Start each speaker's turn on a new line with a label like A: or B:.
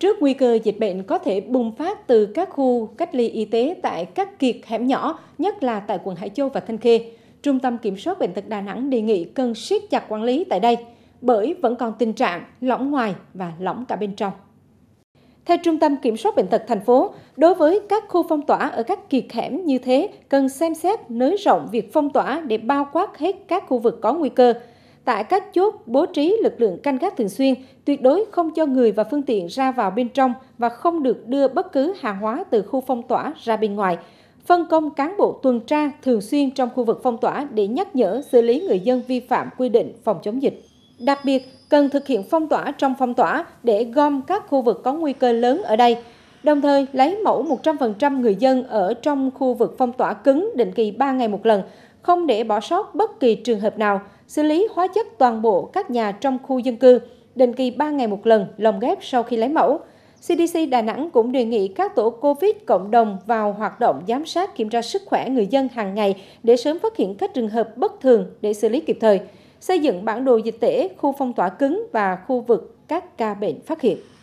A: Trước nguy cơ dịch bệnh có thể bùng phát từ các khu cách ly y tế tại các kiệt hẻm nhỏ, nhất là tại quận Hải Châu và Thanh Khê, Trung tâm Kiểm soát Bệnh tật Đà Nẵng đề nghị cần siết chặt quản lý tại đây, bởi vẫn còn tình trạng lỏng ngoài và lỏng cả bên trong. Theo Trung tâm Kiểm soát Bệnh tật thành phố, đối với các khu phong tỏa ở các kiệt hẻm như thế, cần xem xét nới rộng việc phong tỏa để bao quát hết các khu vực có nguy cơ, tại các chốt bố trí lực lượng canh gác thường xuyên, tuyệt đối không cho người và phương tiện ra vào bên trong và không được đưa bất cứ hàng hóa từ khu phong tỏa ra bên ngoài. Phân công cán bộ tuần tra thường xuyên trong khu vực phong tỏa để nhắc nhở xử lý người dân vi phạm quy định phòng chống dịch. Đặc biệt, cần thực hiện phong tỏa trong phong tỏa để gom các khu vực có nguy cơ lớn ở đây, đồng thời lấy mẫu 100% người dân ở trong khu vực phong tỏa cứng định kỳ 3 ngày một lần, không để bỏ sót bất kỳ trường hợp nào, xử lý hóa chất toàn bộ các nhà trong khu dân cư, định kỳ 3 ngày một lần lồng ghép sau khi lấy mẫu. CDC Đà Nẵng cũng đề nghị các tổ COVID cộng đồng vào hoạt động giám sát kiểm tra sức khỏe người dân hàng ngày để sớm phát hiện các trường hợp bất thường để xử lý kịp thời, xây dựng bản đồ dịch tễ, khu phong tỏa cứng và khu vực các ca bệnh phát hiện.